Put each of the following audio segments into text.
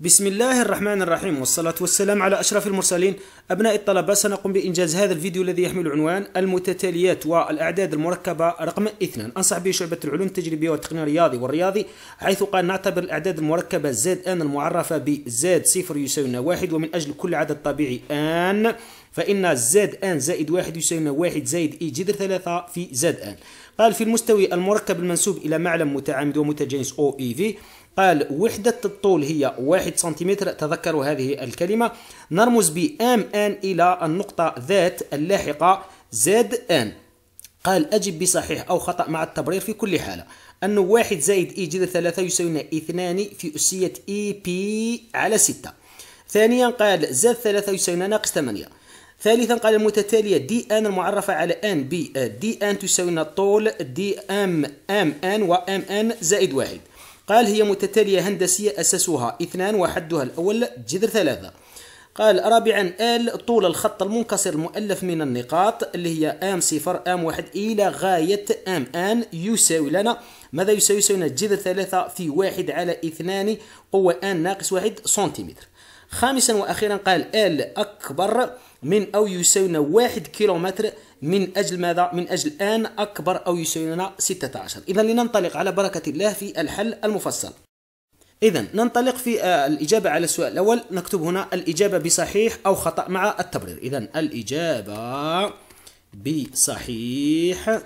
بسم الله الرحمن الرحيم والصلاة والسلام على أشرف المرسلين أبناء الطلبة سنقوم بإنجاز هذا الفيديو الذي يحمل عنوان المتتاليات والأعداد المركبة رقم اثنان أنصح به شعبة العلوم التجريبية والتقنية الرياضي والرياضي حيث قال نعتبر الأعداد المركبة زاد أن المعرفة بزاد صفر يساوينا واحد ومن أجل كل عدد طبيعي أن فإن زاد أن زائد واحد يساوينا واحد زائد إي e جذر ثلاثة في زاد أن قال في المستوي المركب المنسوب إلى معلم متعامد ومتجانس أو إي في قال وحدة الطول هي واحد سنتيمتر تذكروا هذه الكلمة نرمز ب ام ان إلى النقطة ذات اللاحقة زد ان قال أجب بصحيح أو خطأ مع التبرير في كل حالة أنه واحد زائد إي e جذر ثلاثة يساوينا اثنان في أسية إي e بي على ستة ثانيا قال زاد ثلاثة يساوينا ناقص ثمانية ثالثا قال المتتالية دي ان المعرفة على ان ب دي ان تساوينا الطول دي ام ام ان و ام ان زائد واحد قال هي متتالية هندسية أساسها اثنان وحدها الأول جذر ثلاثة قال رابعا ال طول الخط المنكسر المؤلف من النقاط اللي هي ام صفر ام واحد الى غايه ام ان يساوي لنا ماذا يساوي يساوي لنا جذر ثلاثه في واحد على اثنان قوه ان ناقص واحد سنتيمتر خامسا وأخيرا قال ال أكبر من أو يساوينا واحد كيلومتر من أجل ماذا؟ من أجل آن أكبر أو يساوينا 16 إذا لننطلق على بركة الله في الحل المفصل إذا ننطلق في آه، الإجابة على السؤال الأول نكتب هنا الإجابة بصحيح أو خطأ مع التبرير إذا الإجابة بصحيح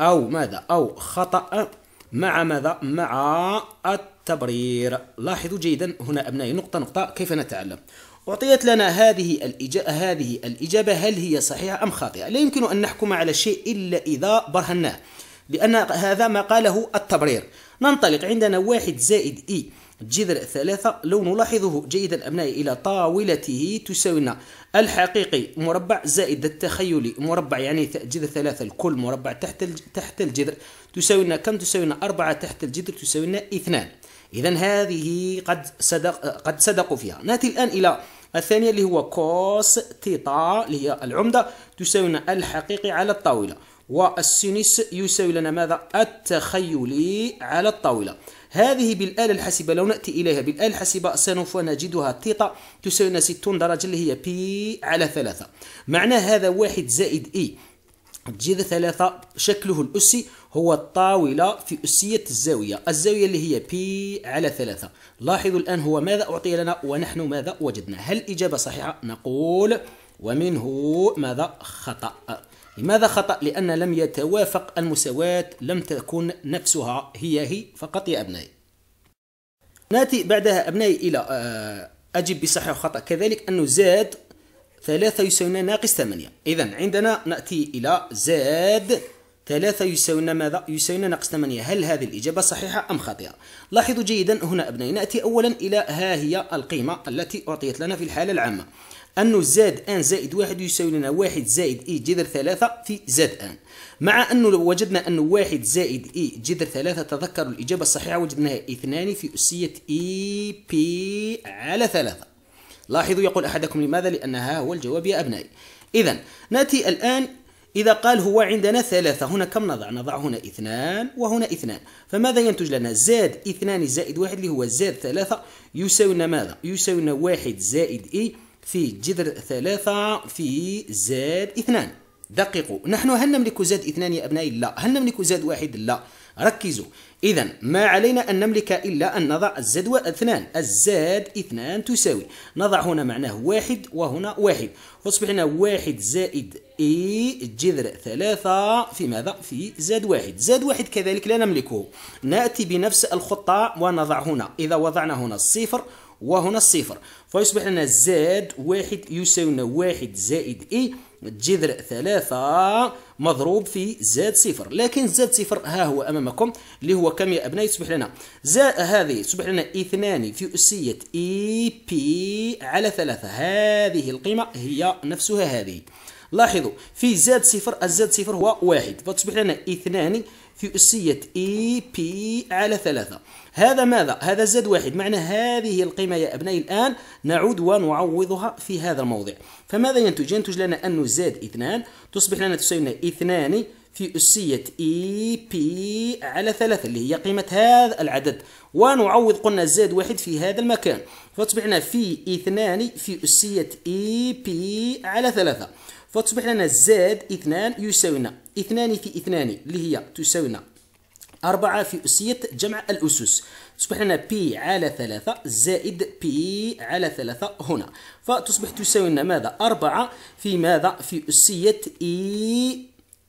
أو ماذا أو خطأ مع ماذا مع التبرير تبرير لاحظوا جيدا هنا أبنائي نقطة نقطة كيف نتعلم أعطيت لنا هذه الإجابة, هذه الإجابة هل هي صحيحة أم خاطئة لا يمكن أن نحكم على شيء إلا إذا برهناه لأن هذا ما قاله التبرير ننطلق عندنا واحد زائد إي جذر ثلاثة لو نلاحظه جيدا أبنائي إلى طاولته تساوينا الحقيقي مربع زائد التخيلي مربع يعني جذر ثلاثة الكل مربع تحت تحت الجذر تساوينا كم تساوينا أربعة تحت الجذر تساوينا اثنان إذا هذه قد صدق قد صدقوا فيها نأتي الآن إلى الثانية اللي هو كوس تيتا اللي هي العمدة تساوي لنا الحقيقي على الطاولة والسينيس يساوي لنا ماذا التخيلي على الطاولة هذه بالآلة الحاسبة لو نأتي إليها بالآلة الحاسبة سنوف نجدها تيتا تساوي لنا 60 درجة اللي هي بي على ثلاثة معناه هذا واحد زائد إي e. الجذر ثلاثة شكله الأسي هو الطاولة في أسية الزاوية الزاوية اللي هي بي على ثلاثة لاحظوا الآن هو ماذا أعطي لنا ونحن ماذا وجدنا هل الإجابة صحيحة نقول ومنه ماذا خطأ لماذا خطأ لأن لم يتوافق المساواة لم تكن نفسها هي هي فقط يا أبنائي نأتي بعدها أبنائي إلى آه، أجب بصحيح وخطأ كذلك أنه زاد 3 يساوينا ناقص 8 إذا عندنا نأتي إلى زاد 3 يساوينا ماذا؟ يساوينا ناقص 8 هل هذه الإجابة صحيحة أم خاطئة؟ لاحظوا جيدا هنا أبنائي نأتي أولا إلى ها هي القيمة التي أعطيت لنا في الحالة العامة أن زاد أن زائد واحد يساوي لنا واحد زائد إي e جذر ثلاثة في زاد أن مع أنه لو وجدنا أن واحد زائد إي e جذر ثلاثة تذكروا الإجابة الصحيحة وجدناها اثنان في أسية إي e بي على ثلاثة لاحظوا يقول أحدكم لماذا لأنها هو الجواب يا أبنائي إذا نأتي الآن إذا قال هو عندنا ثلاثة هنا كم نضع؟ نضع هنا اثنان وهنا اثنان فماذا ينتج لنا؟ زاد اثنان زائد واحد اللي هو زاد ثلاثة يساوي لنا ماذا؟ يساوي لنا واحد زائد إي في جذر ثلاثة في زاد اثنان دققوا نحن هل نملك زاد اثنان يا أبنائي؟ لا هل نملك زاد واحد؟ لا ركزوا إذا ما علينا أن نملك إلا أن نضع الزد واثنان الزاد اثنان تساوي نضع هنا معناه واحد وهنا واحد فاصبح واحد زائد إي جذر ثلاثة في ماذا؟ في زاد واحد زاد واحد كذلك لا نملكه نأتي بنفس الخطة ونضع هنا إذا وضعنا هنا الصفر وهنا الصفر فيصبح لنا زاد واحد يساوينا واحد زائد اي جذر ثلاثة مضروب في زاد صفر لكن زاد صفر ها هو أمامكم اللي هو كم يا أبنائي تصبح لنا زاد هذه تصبح لنا اثنان في أسية إي بي على ثلاثة هذه القيمة هي نفسها هذه لاحظوا في زاد صفر الزاد صفر هو واحد فتصبح لنا اثنان في أسية إي بي على ثلاثة هذا ماذا؟ هذا زاد واحد معنى هذه القيمة يا أبنائي الآن نعود ونعوضها في هذا الموضع فماذا ينتج؟ ينتج لنا أن زاد اثنان تصبح لنا تساوينا اثنان في أسية إي بي على ثلاثة اللي هي قيمة هذا العدد ونعوض قلنا زاد واحد في هذا المكان لنا في اثنان في أسية إي بي على ثلاثة فتصبح لنا زائد اثنان يساوينا اثنان في اثنان اللي هي تساوينا أربعة في أسية جمع الأسس تصبح لنا بي على ثلاثة زائد بي على ثلاثة هنا فتصبح تساوي لنا ماذا أربعة في ماذا في أسية إي e.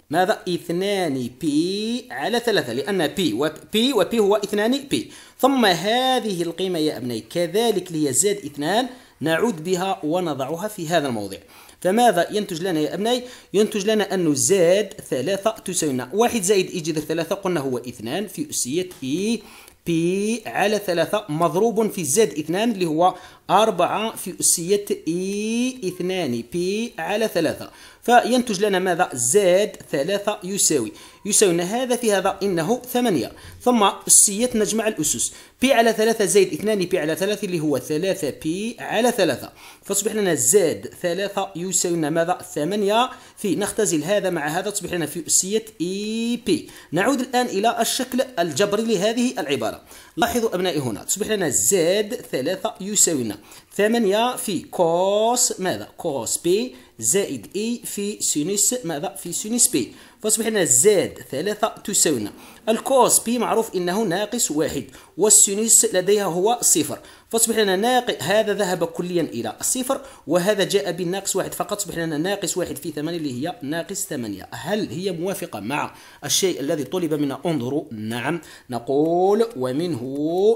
ماذا اثنان بي على ثلاثة لأن بي وبي وبي هو اثنان بي ثم هذه القيمة يا أبني كذلك لي زائد اثنان نعود بها ونضعها في هذا الموضع فماذا ينتج لنا يا أبنائي ينتج لنا أنه زاد ثلاثة تساوينا واحد زائد إي جذر ثلاثة قلنا هو اثنان في أسية إي بي على ثلاثة مضروب في زاد اثنان اللي هو أربعة في أسية إي اثنان بي على ثلاثة فينتج لنا ماذا زاد ثلاثة يساوي يساوي هذا في هذا إنه ثمانية ثم اسيه نجمع الأسس بي على 3 زائد 2 بي على 3 اللي هو 3 بي على 3 فتصبح لنا زاد 3 يساوي لنا ماذا 8 في نختزل هذا مع هذا تصبح لنا في أسية إي e بي نعود الآن إلى الشكل الجبري لهذه العبارة لاحظوا أبنائي هنا تصبح لنا زاد 3 يساوي لنا 8 في كوس ماذا كوس بي زائد اي e في سينس ماذا في سينس بي فاصبح لنا زاد 3 تساوي لنا الكوس بي مع معروف انه ناقص واحد والسينوس لديها هو صفر فاصبح لنا ناقص هذا ذهب كليا الى الصفر وهذا جاء بالناقص واحد فقط اصبح لنا ناقص واحد في ثمانية اللي هي ناقص ثمانية هل هي موافقة مع الشيء الذي طلب منا انظروا نعم نقول ومنه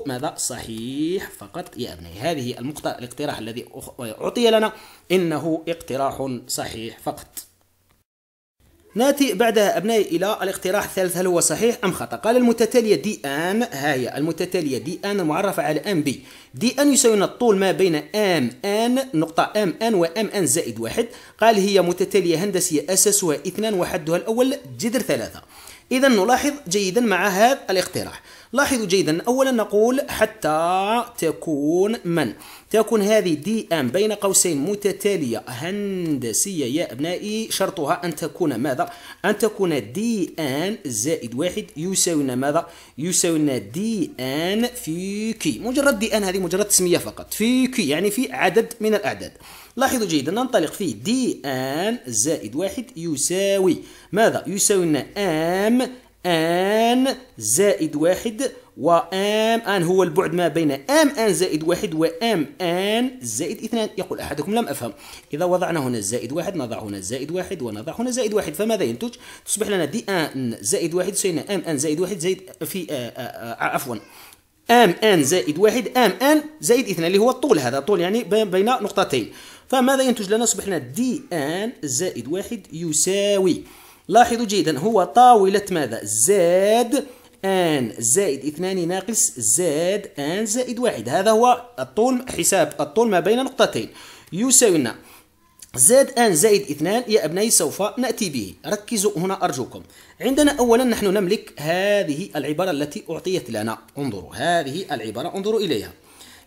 ماذا صحيح فقط يا ابني هذه المقطع الاقتراح الذي اعطي لنا انه اقتراح صحيح فقط ناتي بعدها أبنائي إلى الاقتراح الثالث هل هو صحيح أم خطأ قال المتتالية دي آن ها هي المتتالية دي آن المعرفة على أم بي دي آن يساوي الطول ما بين أم آن نقطة أم آن وأم آن زائد واحد قال هي متتالية هندسية أساسها اثنان وحدها الأول جذر ثلاثة إذا نلاحظ جيدا مع هذا الاقتراح لاحظوا جيدا أولا نقول حتى تكون من تكون هذه دي ام بين قوسين متتالية هندسية يا أبنائي شرطها أن تكون ماذا؟ أن تكون دي ان زائد واحد لنا ماذا؟ لنا دي ان في كي مجرد دي ان هذه مجرد تسمية فقط في كي يعني في عدد من الأعداد لاحظوا جيدا ننطلق في دي ان زائد واحد يساوي ماذا؟ لنا ام ان زائد واحد وام ان هو البعد ما بين ام ان زائد واحد وام ان زائد اثنان يقول احدكم لم افهم اذا وضعنا هنا زائد واحد نضع هنا زائد واحد ونضع هنا زائد واحد فماذا ينتج تصبح لنا دي ان زائد واحد تساوي ام ان زائد واحد زائد في آه، آه، آه، عفوا ام ان زائد واحد ام ان زائد اثنان اللي هو الطول هذا طول يعني بين نقطتين فماذا ينتج لنا يصبح لنا دي ان زائد واحد يساوي لاحظوا جيدا هو طاولة ماذا زاد ان زائد اثنان ناقص زاد ان زائد واحد هذا هو الطول حساب الطول ما بين نقطتين يساوي لنا زاد ان زائد اثنان يا ابني سوف ناتي به ركزوا هنا ارجوكم عندنا اولا نحن نملك هذه العباره التي اعطيت لنا انظروا هذه العباره انظروا اليها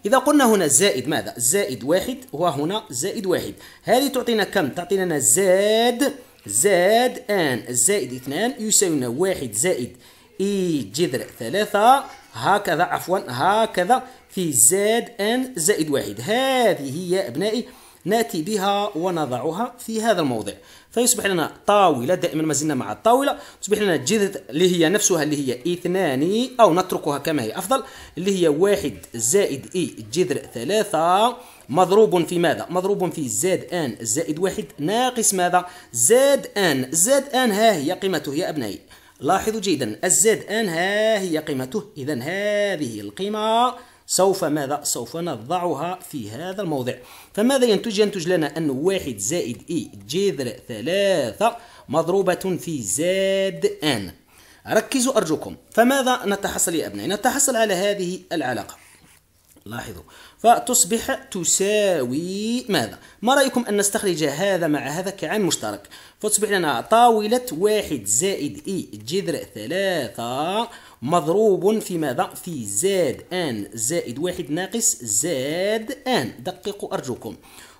إذا قلنا هنا زائد ماذا؟ زائد واحد وهنا زائد واحد هذه تعطينا كم؟ تعطينا زاد زائد ان الزائد اثنان يساوينا واحد زائد اي جذر ثلاثة هكذا عفوا هكذا في زاد ان زائد واحد هذه هي ابنائي ناتي بها ونضعها في هذا الموضع فيصبح لنا طاولة دائما ما زلنا مع الطاولة تصبح لنا جذر اللي هي نفسها اللي هي اثنان أو نتركها كما هي أفضل اللي هي واحد زائد إي جذر ثلاثة مضروب في ماذا مضروب في زاد ان زائد واحد ناقص ماذا زاد ان زد ان ها هي قيمته يا أبنائي لاحظوا جيدا الزاد ان ها هي قيمته إذا هذه القيمة سوف ماذا سوف نضعها في هذا الموضع فماذا ينتج ينتج لنا أن واحد زائد إي e جذر ثلاثة مضروبة في زاد ان ركزوا أرجوكم فماذا نتحصل يا أبنائي نتحصل على هذه العلاقة لاحظوا فتصبح تساوي ماذا؟ ما رأيكم أن نستخرج هذا مع هذا كعامل مشترك فتصبح لنا طاولة واحد زائد إي جذر ثلاثة مضروب في ماذا؟ في زاد أن زائد واحد ناقص زاد أن دققوا أرجوكم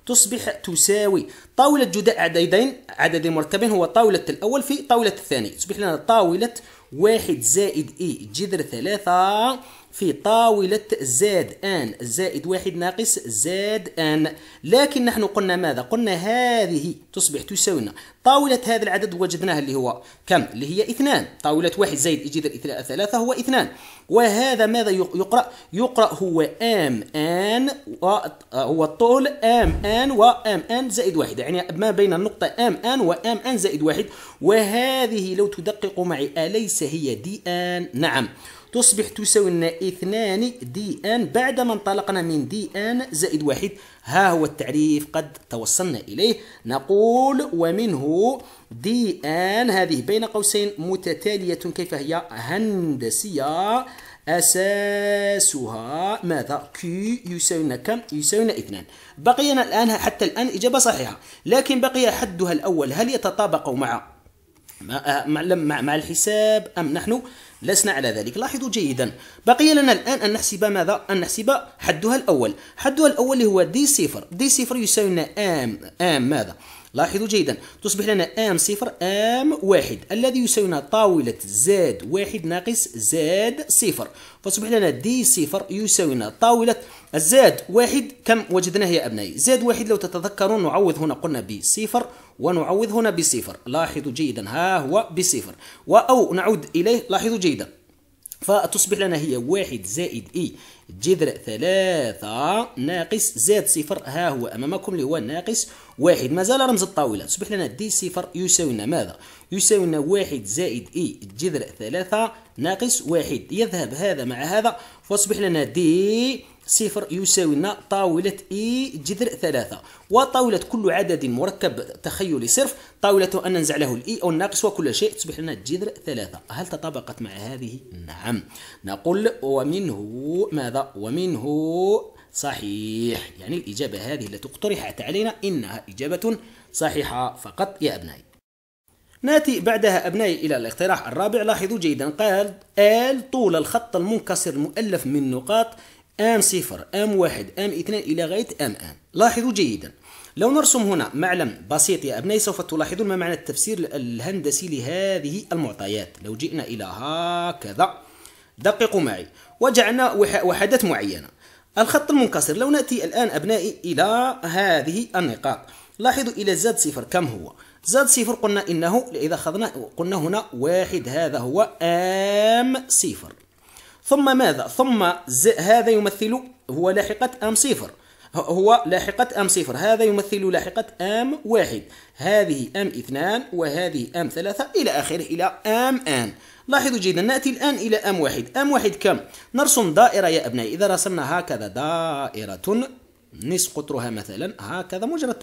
تصبح تساوي طاولة جداء عددين عدد مرتبين هو طاولة الأول في طاولة الثاني تصبح لنا طاولة واحد زائد إي جذر ثلاثة في طاولة زاد آن زائد واحد ناقص زاد آن لكن نحن قلنا ماذا؟ قلنا هذه تصبح تساوينا طاولة هذا العدد وجدناها اللي هو كم؟ اللي هي اثنان طاولة واحد زائد اجد ثلاثة هو اثنان وهذا ماذا يقرأ؟ يقرأ هو آم آن آه، هو الطول آم آن وآم آن زائد واحد يعني ما بين النقطة آم آن وآم آن زائد واحد وهذه لو تدقق معي أليس هي دي آن؟ نعم تصبح تساوي لنا اثنان دي ان بعد ما انطلقنا من دي ان زائد واحد ها هو التعريف قد توصلنا إليه نقول ومنه دي ان هذه بين قوسين متتالية كيف هي هندسية أساسها ماذا؟ يساوي لنا كم؟ لنا اثنان بقينا الآن حتى الآن إجابة صحيحة لكن بقي حدها الأول هل يتطابق مع مع, مع الحساب أم نحن لسنا على ذلك لاحظوا جيدا بقي لنا الآن أن نحسب ماذا؟ أن نحسب حدها الأول حدها الأول اللي هو دي صفر دي صفر يساوي لنا آم آم ماذا؟ لاحظوا جيدا تصبح لنا آم صفر آم واحد الذي يساوي لنا طاولة زاد واحد ناقص زاد صفر فتصبح لنا دي صفر يساوي لنا طاولة الزاد واحد كم وجدناه يا أبنائي زاد واحد لو تتذكرون نعوض هنا قلنا بصفر ونعوض هنا بصفر لاحظوا جيدا ها هو بصفر وأو نعود إليه لاحظوا جيدا فتصبح لنا هي واحد زائد إي جذر ثلاثة ناقص زاد صفر ها هو أمامكم اللي هو ناقص واحد ما زال رمز الطاولة تصبح لنا دي صفر يساوي لنا ماذا؟ يساوي لنا واحد زائد إي جذر ثلاثة ناقص واحد يذهب هذا مع هذا فتصبح لنا دي صفر يساوي لنا طاولة إي جذر ثلاثة وطاولة كل عدد مركب تخيلي صرف طاولة أن ننزع له الإي أو الناقص وكل شيء تصبح لنا جذر ثلاثة هل تطابقت مع هذه؟ نعم نقول ومنه ماذا؟ ومنه صحيح يعني الإجابة هذه التي اقترحت علينا إنها إجابة صحيحة فقط يا أبنائي ناتي بعدها أبنائي إلى الاقتراح الرابع لاحظوا جيدا قال آل طول الخط المنكسر المؤلف من نقاط ام صفر ام واحد ام اثنان الى غايه ام ام لاحظوا جيدا لو نرسم هنا معلم بسيط يا أبنائي سوف تلاحظون ما معنى التفسير الهندسي لهذه المعطيات لو جئنا إلى هكذا دققوا معي وجعلنا وحدات معينة الخط المنكسر لو نأتي الآن أبنائي إلى هذه النقاط لاحظوا إلى زاد صفر كم هو زاد صفر قلنا إنه إذا أخذنا قلنا هنا واحد هذا هو آم صفر ثم ماذا ثم ز هذا يمثل هو لاحقة أم صفر هو لاحقة أم صفر هذا يمثل لاحقة أم واحد هذه أم اثنان وهذه أم ثلاثة إلى آخره إلى أم آن لاحظوا جيدا نأتي الآن إلى أم واحد أم واحد كم؟ نرسم دائرة يا أبنائي إذا رسمنا هكذا دائرة نصف قطرها مثلا هكذا مجرد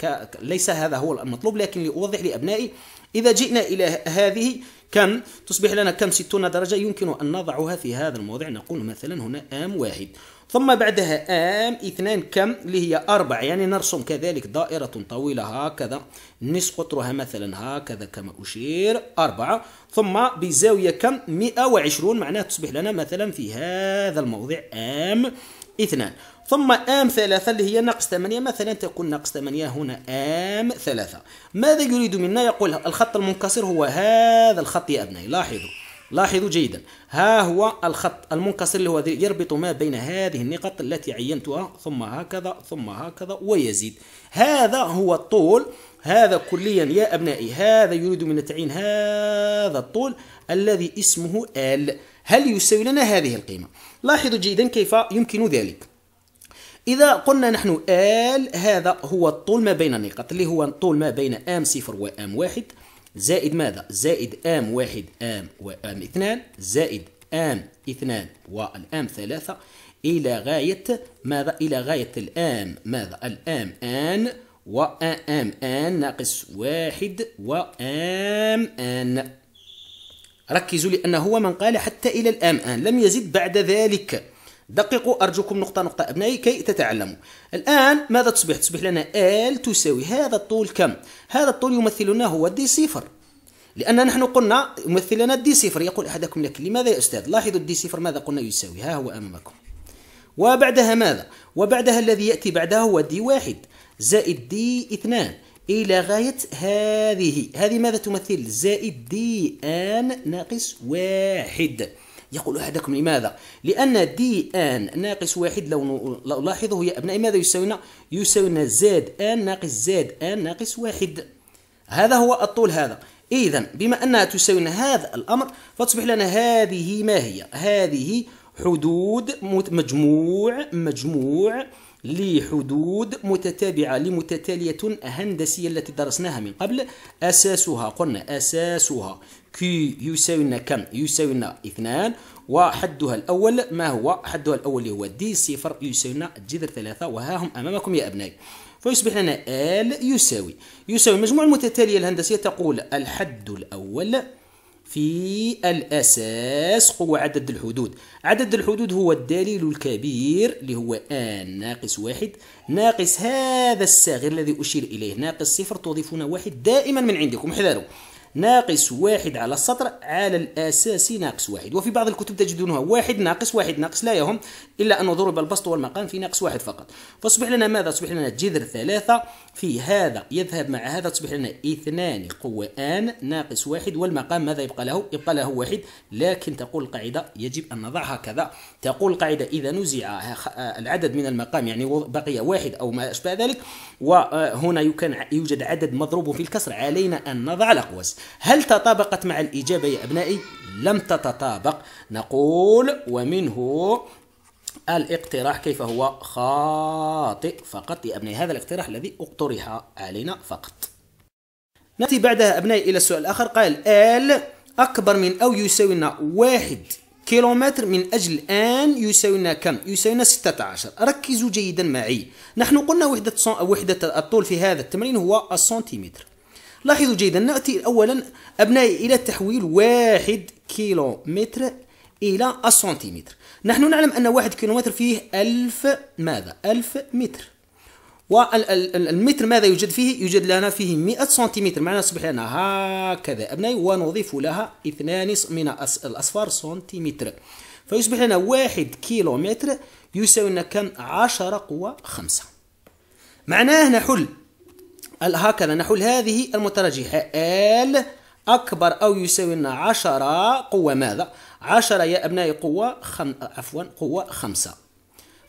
ك... ليس هذا هو المطلوب لكن لأوضح لأبنائي إذا جئنا إلى هذه كم تصبح لنا كم 60 درجة يمكن أن نضعها في هذا الموضع نقول مثلا هنا آم واحد ثم بعدها آم اثنان كم اللي هي أربع يعني نرسم كذلك دائرة طويلة هكذا نصف قطرها مثلا هكذا كما أشير أربعة ثم بزاوية كم 120 معناها تصبح لنا مثلا في هذا الموضع آم اثنان ثم ام ثلاثة اللي هي ناقص 8 مثلا تكون ناقص 8 هنا ام ثلاثة ماذا يريد منا يقول الخط المنكسر هو هذا الخط يا ابنائي لاحظوا لاحظوا جيدا ها هو الخط المنكسر اللي هو يربط ما بين هذه النقط التي عينتها ثم هكذا ثم هكذا ويزيد هذا هو الطول هذا كليا يا أبنائي هذا يريد من تعيين هذا الطول الذي اسمه ال هل يساوي لنا هذه القيمة لاحظوا جيدا كيف يمكن ذلك إذا قلنا نحن ال هذا هو الطول ما بين النقاط اللي هو الطول ما بين ام صفر وام واحد زائد ماذا؟ زائد ام واحد ام وام اثنان زائد ام اثنان والام ثلاثة إلى غاية ماذا؟ إلى غاية الام ماذا؟ الام ان وام ان ناقص واحد وام ان ركزوا لأنه هو من قال حتى إلى الآم آن لم يزد بعد ذلك دققوا أرجوكم نقطة نقطة أبنائي كي تتعلموا الآن ماذا تصبح؟ تصبح لنا ال تساوي هذا الطول كم؟ هذا الطول يمثلنا هو دي صفر لأن نحن قلنا يمثل لنا صفر يقول أحدكم لك لماذا يا أستاذ؟ لاحظوا الدي صفر ماذا قلنا يساوي؟ ها هو أمامكم وبعدها ماذا؟ وبعدها الذي يأتي بعدها هو دي واحد زائد دي اثنان إلى غاية هذه هذه ماذا تمثل؟ زائد دي آن ناقص واحد يقول أحدكم لماذا؟ لأن دي آن ناقص واحد لو نلاحظه يا أبنائي ماذا يساوينا؟ يساوينا زاد آن ناقص زاد آن ناقص واحد هذا هو الطول هذا إذا بما أنها تساوينا هذا الأمر فتصبح لنا هذه ما هي؟ هذه حدود مجموع مجموع لحدود متتابعة لمتتالية هندسية التي درسناها من قبل أساسها قلنا أساسها Q يساوي لنا كم؟ يساوي لنا اثنان وحدها الأول ما هو؟ حدها الأول اللي هو دي صفر يساوي لنا جذر ثلاثة وها هم أمامكم يا أبنائي فيصبح لنا آل يساوي يساوي المجموعة المتتالية الهندسية تقول الحد الأول في الأساس هو عدد الحدود عدد الحدود هو الدليل الكبير اللي هو آن ناقص واحد ناقص هذا الصغير الذي أشير إليه ناقص صفر تضيفون واحد دائما من عندكم احذروا ناقص واحد على السطر على الأساس ناقص واحد وفي بعض الكتب تجدونها واحد ناقص واحد ناقص لا يهم إلا أنه ضرب البسط والمقام في ناقص واحد فقط فاصبح لنا ماذا أصبح لنا جذر ثلاثة في هذا يذهب مع هذا تصبح لنا اثنان قوان ناقص واحد والمقام ماذا يبقى له يبقى له واحد لكن تقول القاعدة يجب أن نضعها كذا تقول القاعدة إذا نزع العدد من المقام يعني بقي واحد أو ما أشبه ذلك وهنا يوجد عدد مضروب في الكسر علينا أن نضع الأقواس هل تطابقت مع الإجابة يا أبنائي؟ لم تتطابق نقول ومنه الاقتراح كيف هو خاطئ فقط يا أبنائي هذا الاقتراح الذي اقترح علينا فقط نأتي بعدها أبنائي إلى السؤال الآخر قال آل أكبر من أو يساوي واحد كيلومتر من أجل آن يساوينا كم؟ يساوينا 16 ركزوا جيدا معي نحن قلنا وحدة, وحدة الطول في هذا التمرين هو السنتيمتر لاحظوا جيدا نأتي أولا أبنائي إلى تحويل واحد كيلومتر إلى السنتيمتر نحن نعلم أن واحد كيلومتر فيه ألف ماذا؟ ألف متر والمتر ماذا يوجد فيه؟ يوجد لنا فيه 100 سنتيمتر معناها يصبح لنا هكذا أبنائي ونضيف لها اثنان من الأصفار سنتيمتر فيصبح لنا واحد كيلومتر يساوي لنا كم؟ 10 قوى 5 معناه نحل هكذا نحل هذه المترجحة ال أكبر أو يساوي لنا 10 قوة ماذا؟ 10 يا أبنائي قوة خم... عفوا قوة 5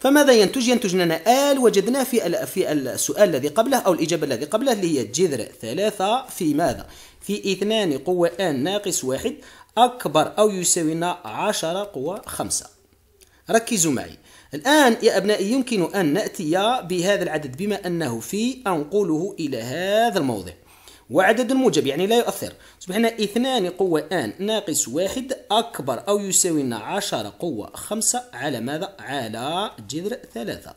فماذا ينتج؟ ينتج لنا آل وجدناه في في السؤال الذي قبله أو الإجابة الذي قبله اللي هي جذر ثلاثة في ماذا؟ في اثنان قوة آن ناقص واحد أكبر أو يساوي لنا عشرة قوة خمسة ركزوا معي الآن يا أبنائي يمكن أن نأتي بهذا العدد بما أنه في أنقله إلى هذا الموضع وعدد الموجب يعني لا يؤثر هنا اثنان قوة آن ناقص واحد أكبر أو يساوي لنا عشرة قوة خمسة على ماذا؟ على جذر ثلاثة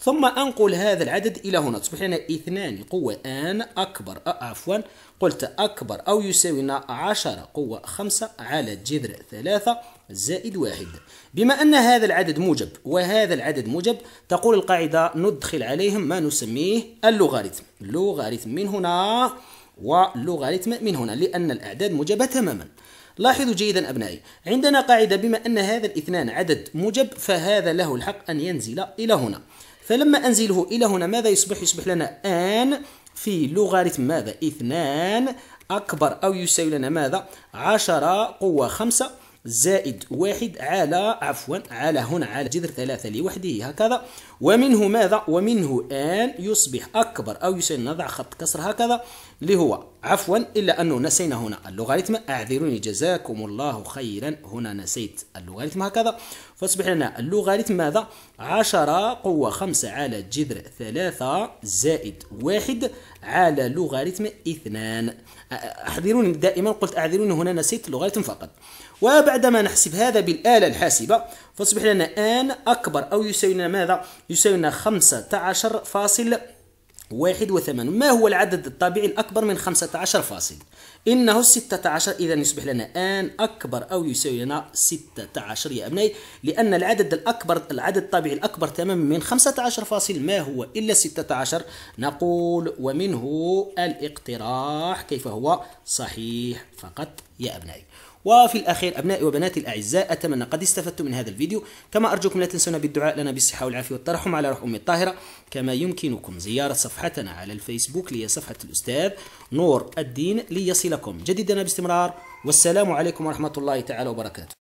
ثم أنقل هذا العدد إلى هنا تصبح لنا اثنان قوة آن أكبر آه، عفوا قلت أكبر أو يساوي لنا 10 قوة خمسة على جذر ثلاثة زائد واحد بما أن هذا العدد موجب وهذا العدد موجب تقول القاعدة ندخل عليهم ما نسميه اللوغاريتم اللوغاريتم من هنا واللوغاريتم من هنا لأن الأعداد موجبة تماما لاحظوا جيدا أبنائي عندنا قاعدة بما أن هذا الاثنان عدد موجب فهذا له الحق أن ينزل إلى هنا فلما أنزله إلى هنا ماذا يصبح يصبح لنا آن في لوغاريتم ماذا اثنان أكبر أو يساوي لنا ماذا عشرة قوة خمسة زائد واحد على عفوا على هنا على جذر ثلاثة لوحده هكذا ومنه ماذا ومنه أن يصبح أكبر أو يساوي نضع خط كسر هكذا اللي هو عفوا إلا أنه نسينا هنا اللوغاريتم أعذروني جزاكم الله خيرا هنا نسيت اللوغاريتم هكذا فاصبح لنا اللوغاريتم ماذا 10 قوة 5 على جذر ثلاثة زائد واحد على لوغاريتم اثنان أحذروني دائما قلت أعذروني هنا نسيت اللوغاريتم فقط وبعدما نحسب هذا بالآلة الحاسبة فصبح لنا آن أكبر أو يساوي لنا ماذا؟ يساوي لنا 15 فاصل واحد وثمان ما هو العدد الطبيعي الأكبر من 15 فاصل؟ إنه 16 إذا يصبح لنا آن أكبر أو يساوي لنا 16 يا أبنائي لأن العدد الأكبر العدد الطبيعي الأكبر تماما من 15 فاصل ما هو إلا 16 نقول ومنه الاقتراح كيف هو صحيح فقط يا أبنائي وفي الأخير أبنائي وبناتي الأعزاء أتمنى قد استفدتم من هذا الفيديو كما أرجوكم لا تنسونا بالدعاء لنا بالصحة والعافية والترحم على روح أمي الطاهرة كما يمكنكم زيارة صفحتنا على الفيسبوك لي صفحة الأستاذ نور الدين ليصلكم جديدنا باستمرار والسلام عليكم ورحمة الله تعالى وبركاته